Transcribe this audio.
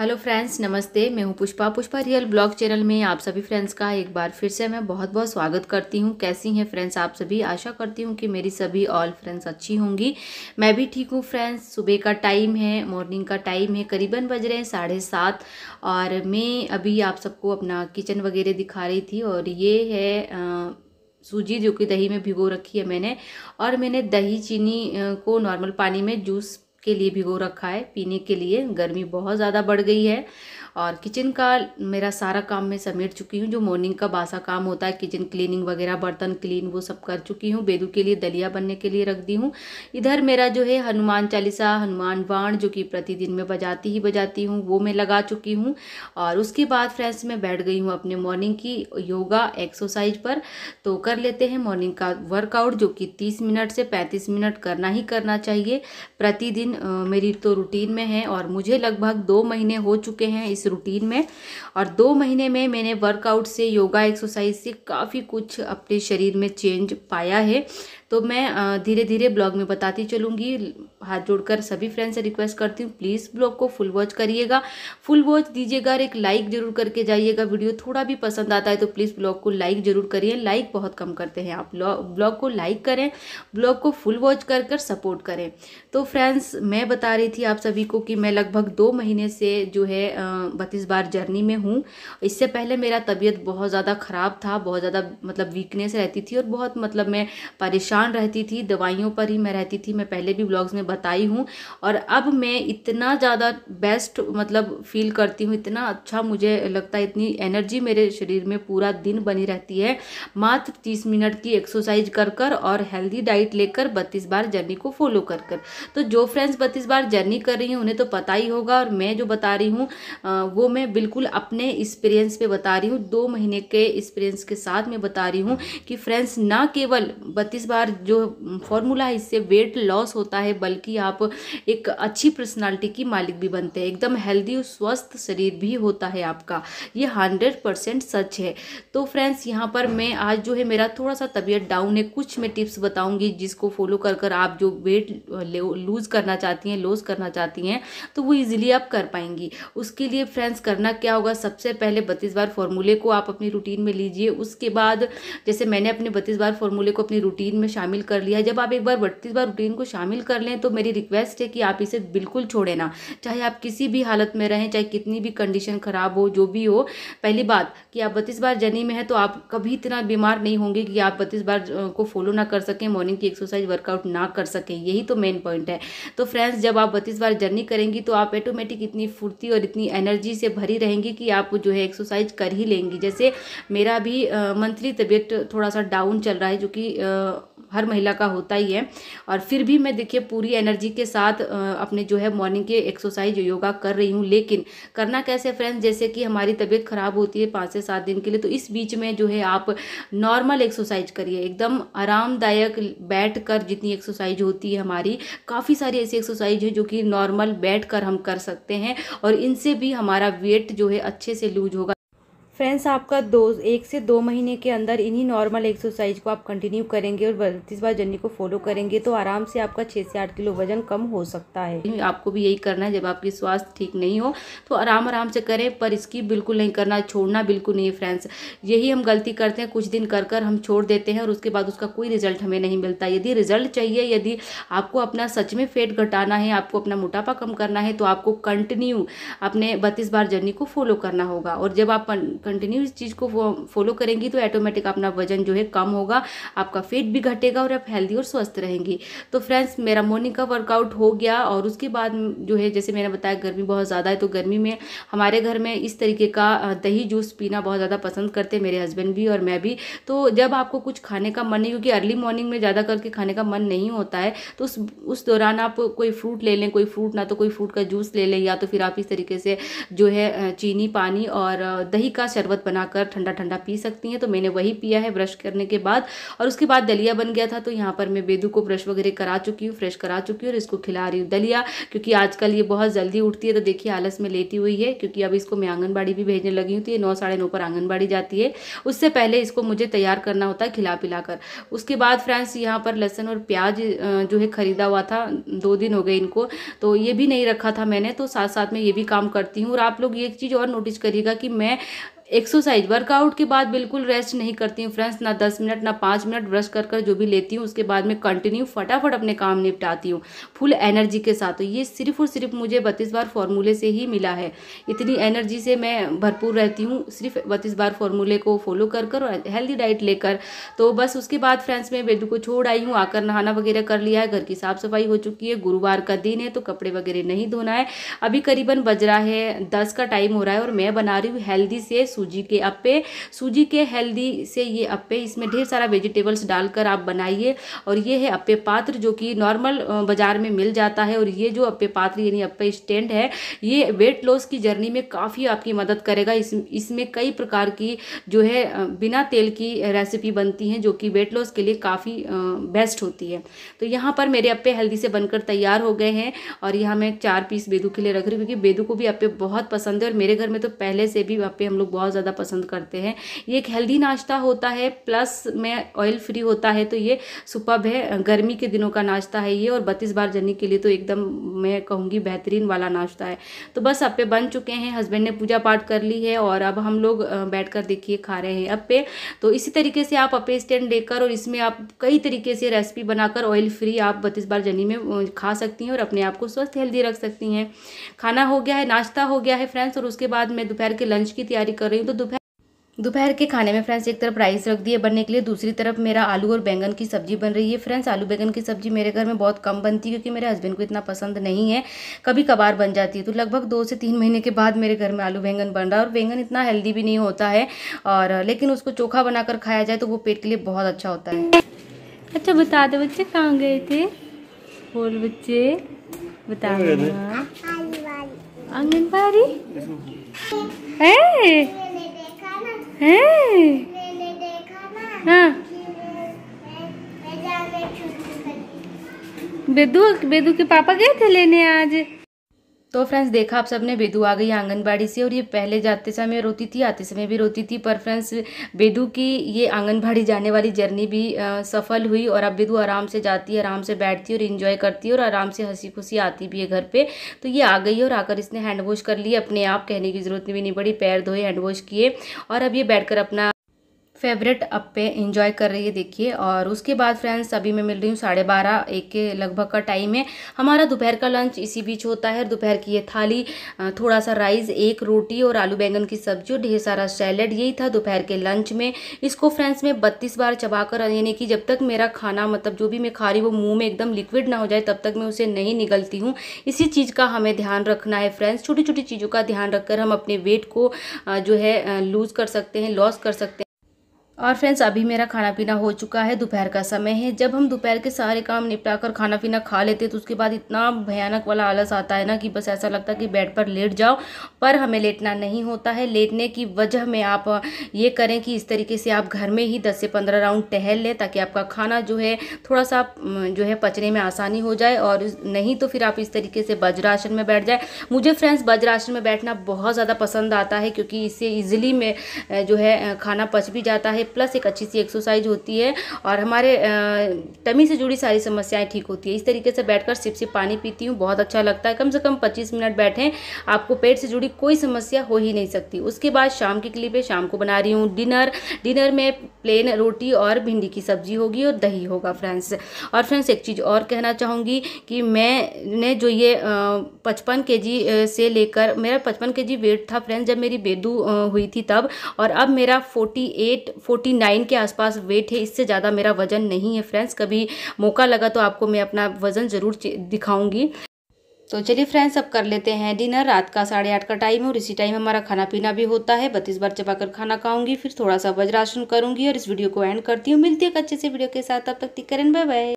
Hello friends नमस्ते मैं हूं Pushpa Pushpa real blog channel में आप सभी फ्रेंड्स का एक बार फिर से मैं बहुत बहुत स्वागत करती हूं कैसी हैं फ्रेंड्स आप सभी आशा करती हूं कि मेरी सभी ऑल फ्रेंड्स अच्छी होंगी मैं भी ठीक हूं फ्रेंड्स सुबह का टाइम है मॉर्निंग का टाइम है करीबन बज रहे हैं साढ़े सात और मैं अभी आप सबको अपना किचन वगैरह दिखा रही थी और ये है आ, सूजी जो कि दही में भिगो रखी है मैंने और मैंने दही चीनी को नॉर्मल पानी में जूस के लिए भिगो रखा है पीने के लिए गर्मी बहुत ज़्यादा बढ़ गई है और किचन का मेरा सारा काम मैं समेट चुकी हूँ जो मॉर्निंग का बासा काम होता है किचन क्लीनिंग वगैरह बर्तन क्लीन वो सब कर चुकी हूँ बेदू के लिए दलिया बनने के लिए रख दी हूँ इधर मेरा जो है हनुमान चालीसा हनुमान वाण जो कि प्रतिदिन मैं बजाती ही बजाती हूँ वो मैं लगा चुकी हूँ और उसके बाद फ्रेंड्स मैं बैठ गई हूँ अपने मॉर्निंग की योगा एक्सरसाइज पर तो कर लेते हैं मॉर्निंग का वर्कआउट जो कि तीस मिनट से पैंतीस मिनट करना ही करना चाहिए प्रतिदिन मेरी तो रूटीन में है और मुझे लगभग दो महीने हो चुके हैं इस रूटीन में और दो महीने में मैंने वर्कआउट से योगा एक्सरसाइज से काफ़ी कुछ अपने शरीर में चेंज पाया है तो मैं धीरे धीरे ब्लॉग में बताती चलूँगी हाथ जोड़कर सभी फ्रेंड से रिक्वेस्ट करती हूँ प्लीज़ ब्लॉग को फुल वॉच करिएगा फुल वॉच दीजिएगा और एक लाइक ज़रूर करके जाइएगा वीडियो थोड़ा भी पसंद आता है तो प्लीज़ ब्लॉग को लाइक ज़रूर करिए लाइक बहुत कम करते हैं आप ब्लॉग को लाइक करें ब्लॉग को फुल वॉच कर कर सपोर्ट करें तो फ्रेंड्स मैं बता रही थी आप सभी को कि मैं लगभग दो महीने से जो है बत्तीस बार जर्नी में हूँ इससे पहले मेरा तबीयत बहुत ज़्यादा ख़राब था बहुत ज़्यादा मतलब वीकनेस रहती थी और बहुत मतलब मैं परेशान परेशान रहती थी दवाइयों पर ही मैं रहती थी मैं पहले भी ब्लॉग्स में बताई हूँ और अब मैं इतना ज़्यादा बेस्ट मतलब फील करती हूँ इतना अच्छा मुझे लगता है इतनी एनर्जी मेरे शरीर में पूरा दिन बनी रहती है मात्र तीस मिनट की एक्सरसाइज कर कर और हेल्दी डाइट लेकर बत्तीस बार जर्नी को फॉलो कर कर तो जो फ्रेंड्स बत्तीस बार जर्नी कर रही हैं उन्हें तो पता ही होगा और मैं जो बता रही हूँ वो मैं बिल्कुल अपने एक्सपीरियंस पे बता रही हूँ दो महीने के एक्सपीरियंस के साथ मैं बता रही हूँ कि फ्रेंड्स ना केवल बत्तीस बार अनुसार जो फॉर्मूला है इससे वेट लॉस होता है बल्कि आप एक अच्छी पर्सनालिटी की मालिक भी बनते हैं एकदम हेल्दी और स्वस्थ शरीर भी होता है आपका ये हंड्रेड परसेंट सच है तो फ्रेंड्स यहाँ पर मैं आज जो है मेरा थोड़ा सा तबीयत डाउन है कुछ मैं टिप्स बताऊँगी जिसको फॉलो कर कर आप जो वेट लूज़ करना चाहती हैं लॉस करना चाहती हैं तो वो ईजिली आप कर पाएंगी उसके लिए फ्रेंड्स करना क्या होगा सबसे पहले बत्तीस बार फॉर्मूले को आप अपनी रूटीन में लीजिए उसके बाद जैसे मैंने अपने बत्तीस बार फॉर्मूले को अपनी रूटीन में शामिल कर लिया जब आप एक बार बत्तीस बार रूटीन को शामिल कर लें तो मेरी रिक्वेस्ट है कि आप इसे बिल्कुल छोड़े ना चाहे आप किसी भी हालत में रहें चाहे कितनी भी कंडीशन ख़राब हो जो भी हो पहली बात कि आप बत्तीस बार जर्नी में हैं तो आप कभी इतना बीमार नहीं होंगे कि आप बत्तीस बार को फॉलो ना कर सकें मॉर्निंग की एक्सरसाइज वर्कआउट ना कर सकें यही तो मेन पॉइंट है तो फ्रेंड्स जब आप बत्तीस बार जर्नी करेंगी तो आप ऑटोमेटिक इतनी फुर्ती और इतनी एनर्जी से भरी रहेंगी कि आप जो है एक्सरसाइज कर ही लेंगी जैसे मेरा भी मंथली तबीयत थोड़ा सा डाउन चल रहा है जो कि हर महिला का होता ही है और फिर भी मैं देखिए पूरी एनर्जी के साथ अपने जो है मॉर्निंग के एक्सरसाइज योगा कर रही हूँ लेकिन करना कैसे फ्रेंड्स जैसे कि हमारी तबीयत ख़राब होती है पाँच से सात दिन के लिए तो इस बीच में जो है आप नॉर्मल एक्सरसाइज करिए एकदम आरामदायक बैठ कर जितनी एक्सरसाइज होती है हमारी काफ़ी सारी ऐसी एक्सरसाइज है जो कि नॉर्मल बैठ कर हम कर सकते हैं और इनसे भी हमारा वेट जो है अच्छे से लूज होगा फ्रेंड्स आपका दो एक से दो महीने के अंदर इन्हीं नॉर्मल एक्सरसाइज को आप कंटिन्यू करेंगे और बत्तीस बार जर्नी को फॉलो करेंगे तो आराम से आपका छः से आठ किलो वजन कम हो सकता है आपको भी यही करना है जब आपकी स्वास्थ्य ठीक नहीं हो तो आराम आराम से करें पर इसकी बिल्कुल नहीं करना छोड़ना बिल्कुल नहीं है फ्रेंड्स यही हम गलती करते हैं कुछ दिन कर कर हम छोड़ देते हैं और उसके बाद उसका कोई रिजल्ट हमें नहीं मिलता यदि रिजल्ट चाहिए यदि आपको अपना सच में फेट घटाना है आपको अपना मोटापा कम करना है तो आपको कंटिन्यू अपने बत्तीस बार जर्नी को फॉलो करना होगा और जब आप कंटिन्यू इस चीज़ को फॉलो करेंगी तो ऑटोमेटिक अपना वजन जो है कम होगा आपका फेट भी घटेगा और आप हेल्दी और स्वस्थ रहेंगी तो फ्रेंड्स मेरा मॉर्निंग का वर्कआउट हो गया और उसके बाद जो है जैसे मैंने बताया गर्मी बहुत ज़्यादा है तो गर्मी में हमारे घर में इस तरीके का दही जूस पीना बहुत ज़्यादा पसंद करते हैं मेरे हस्बैंड भी और मैं भी तो जब आपको कुछ खाने का मन नहीं क्योंकि अर्ली मॉर्निंग में ज़्यादा करके खाने का मन नहीं होता है तो उस उस दौरान आप कोई फ्रूट ले लें कोई फ्रूट ना तो कोई फ्रूट का जूस ले लें या तो फिर आप इस तरीके से जो है चीनी पानी और दही का शरबत बनाकर ठंडा ठंडा पी सकती हैं तो मैंने वही पिया है ब्रश करने के बाद और उसके बाद दलिया बन गया था तो यहाँ पर मैं बेदू को ब्रश वगैरह करा चुकी हूँ फ्रेश करा चुकी हूँ और इसको खिला रही हूँ दलिया क्योंकि आजकल ये बहुत जल्दी उठती है तो देखिए आलस में लेती हुई है क्योंकि अब इसको मैं आंगनबाड़ी भी भेजने लगी हूँ तो ये नौ साढ़े नौ पर आंगनबाड़ी जाती है उससे पहले इसको मुझे तैयार करना होता है खिला पिला कर उसके बाद फ्रेंड्स यहाँ पर लहसन और प्याज जो है ख़रीदा हुआ था दो दिन हो गए इनको तो ये भी नहीं रखा था मैंने तो साथ साथ में ये भी काम करती हूँ और आप लोग ये चीज़ और नोटिस करिएगा कि मैं एक्सरसाइज वर्कआउट के बाद बिल्कुल रेस्ट नहीं करती हूँ फ्रेंड्स ना दस मिनट ना पाँच मिनट ब्रश कर कर जो भी लेती हूँ उसके बाद में कंटिन्यू फटाफट अपने काम निपटाती हूँ फुल एनर्जी के साथ तो ये सिर्फ और सिर्फ मुझे बत्तीस बार फॉर्मूले से ही मिला है इतनी एनर्जी से मैं भरपूर रहती हूँ सिर्फ बत्तीस बार फॉर्मूले को फॉलो कर कर और हेल्दी डाइट लेकर तो बस उसके बाद फ्रेंड्स मैं बेदू को छोड़ आई हूँ आकर नहाना वगैरह कर लिया है घर की साफ़ सफाई हो चुकी है गुरुवार का दिन है तो कपड़े वगैरह नहीं धोना है अभी करीबन बज रहा है दस का टाइम हो रहा है और मैं बना रही हूँ हेल्दी से सूजी के अप्पे सूजी के हेल्दी से ये अप्पे इसमें ढेर सारा वेजिटेबल्स डालकर आप बनाइए और ये है अप्पे पात्र जो कि नॉर्मल बाज़ार में मिल जाता है और ये जो अप्पे पात्र यानी अप्पे स्टैंड है ये वेट लॉस की जर्नी में काफ़ी आपकी मदद करेगा इस इसमें कई प्रकार की जो है बिना तेल की रेसिपी बनती हैं जो कि वेट लॉस के लिए काफ़ी बेस्ट होती है तो यहाँ पर मेरे अप्पे हेल्दी से बनकर तैयार हो गए हैं और यहाँ मैं चार पीस बेदू के लिए रख रही हूँ क्योंकि बेदू को भी अप्पे बहुत पसंद है और मेरे घर में तो पहले से भी अप्पे हम लोग बहुत बहुत ज़्यादा पसंद करते हैं ये एक हेल्दी नाश्ता होता है प्लस में ऑयल फ्री होता है तो ये सुपब है गर्मी के दिनों का नाश्ता है ये और बत्तीस बार जर्नी के लिए तो एकदम मैं कहूँगी बेहतरीन वाला नाश्ता है तो बस अब पे बन चुके हैं हस्बैंड ने पूजा पाठ कर ली है और अब हम लोग बैठ कर देखिए खा रहे हैं अब पे तो इसी तरीके से आप अपे स्टैंड लेकर और इसमें आप कई तरीके से रेसिपी बनाकर ऑयल फ्री आप बत्तीस बार जर्नी में खा सकती हैं और अपने आप को स्वस्थ हेल्दी रख सकती हैं खाना हो गया है नाश्ता हो गया है फ्रेंड्स और उसके बाद मैं दोपहर के लंच की तैयारी कर रही रही हूँ तो दोपहर दोपहर के खाने में फ्रेंड्स एक तरफ राइस रख दिए बनने के लिए दूसरी तरफ मेरा आलू और बैंगन की सब्जी बन रही है फ्रेंड्स आलू बैंगन की सब्जी मेरे घर में बहुत कम बनती है क्योंकि मेरे हस्बैंड को इतना पसंद नहीं है कभी कभार बन जाती है तो लगभग दो से तीन महीने के बाद मेरे घर में आलू बैंगन बन रहा है और बैंगन इतना हेल्दी भी नहीं होता है और लेकिन उसको चोखा बनाकर खाया जाए तो वो पेट के लिए बहुत अच्छा होता है अच्छा बता दो बच्चे कहाँ गए थे बोल बच्चे बता दो आंगनबाड़ी हाँ। बेदू बेदू के पापा गए थे लेने आज तो फ्रेंड्स देखा आप सबने बेदू आ गई आंगनबाड़ी से और ये पहले जाते समय रोती थी आते समय भी रोती थी पर फ्रेंड्स बेदू की ये आंगनबाड़ी जाने वाली जर्नी भी आ, सफल हुई और अब बेदू आराम से जाती है आराम से बैठती है और इन्जॉय करती है और आराम से हंसी खुशी आती भी है घर पे तो ये आ गई और आकर इसने हैंड वॉश कर लिए अपने आप कहने की ज़रूरत भी नहीं पड़ी पैर धोए हैंड वॉश किए और अब ये बैठ अपना फेवरेट अप पे इंजॉय कर रही है देखिए और उसके बाद फ्रेंड्स अभी मैं मिल रही हूँ साढ़े बारह एक के लगभग का टाइम है हमारा दोपहर का लंच इसी बीच होता है दोपहर की ये थाली थोड़ा सा राइस एक रोटी और आलू बैंगन की सब्जी और ढेर सारा सैलड यही था दोपहर के लंच में इसको फ्रेंड्स मैं बत्तीस बार कर यानी कि जब तक मेरा खाना मतलब जो भी मैं खा रही वो मुँह में एकदम लिक्विड ना हो जाए तब तक मैं उसे नहीं निकलती हूँ इसी चीज़ का हमें ध्यान रखना है फ्रेंड्स छोटी छोटी चीज़ों का ध्यान रखकर हम अपने वेट को जो है लूज़ कर सकते हैं लॉस कर सकते हैं और फ्रेंड्स अभी मेरा खाना पीना हो चुका है दोपहर का समय है जब हम दोपहर के सारे काम निपटा कर खाना पीना खा लेते हैं तो उसके बाद इतना भयानक वाला आलस आता है ना कि बस ऐसा लगता है कि बेड पर लेट जाओ पर हमें लेटना नहीं होता है लेटने की वजह में आप ये करें कि इस तरीके से आप घर में ही दस से पंद्रह राउंड टहल लें ताकि आपका खाना जो है थोड़ा सा जो है पचने में आसानी हो जाए और नहीं तो फिर आप इस तरीके से वज्रासन में बैठ जाए मुझे फ्रेंड्स वज्रासन में बैठना बहुत ज़्यादा पसंद आता है क्योंकि इससे ईजिली में जो है खाना पच भी जाता है प्लस एक अच्छी सी एक्सरसाइज होती है और हमारे टमी से जुड़ी सारी समस्याएं ठीक होती है इस तरीके से बैठकर सिप सिप पानी पीती हूँ बहुत अच्छा लगता है कम से कम पच्चीस मिनट बैठें आपको पेट से जुड़ी कोई समस्या हो ही नहीं सकती उसके बाद शाम की क्लिप है शाम को बना रही हूँ डिनर डिनर में प्लेन रोटी और भिंडी की सब्जी होगी और दही होगा फ्रेंड्स और फ्रेंड्स एक चीज़ और कहना चाहूँगी कि मैंने जो ये पचपन के जी से लेकर मेरा पचपन के जी वेट था फ्रेंड्स जब मेरी बेदू हुई थी तब और अब मेरा फोर्टी एट फोर्टी नाइन के आसपास वेट है इससे ज़्यादा मेरा वज़न नहीं है फ्रेंड्स कभी मौका लगा तो आपको मैं अपना वज़न ज़रूर दिखाऊंगी तो चलिए फ्रेंड्स अब कर लेते हैं डिनर रात का साढ़े आठ का टाइम है और इसी टाइम हमारा खाना पीना भी होता है बत्तीस बार चबाकर खाना खाऊंगी फिर थोड़ा सा वज्राशन करूंगी और इस वीडियो को एंड करती हूँ मिलती है एक अच्छे से वीडियो के साथ अब तक टिकरन करें बाय बाय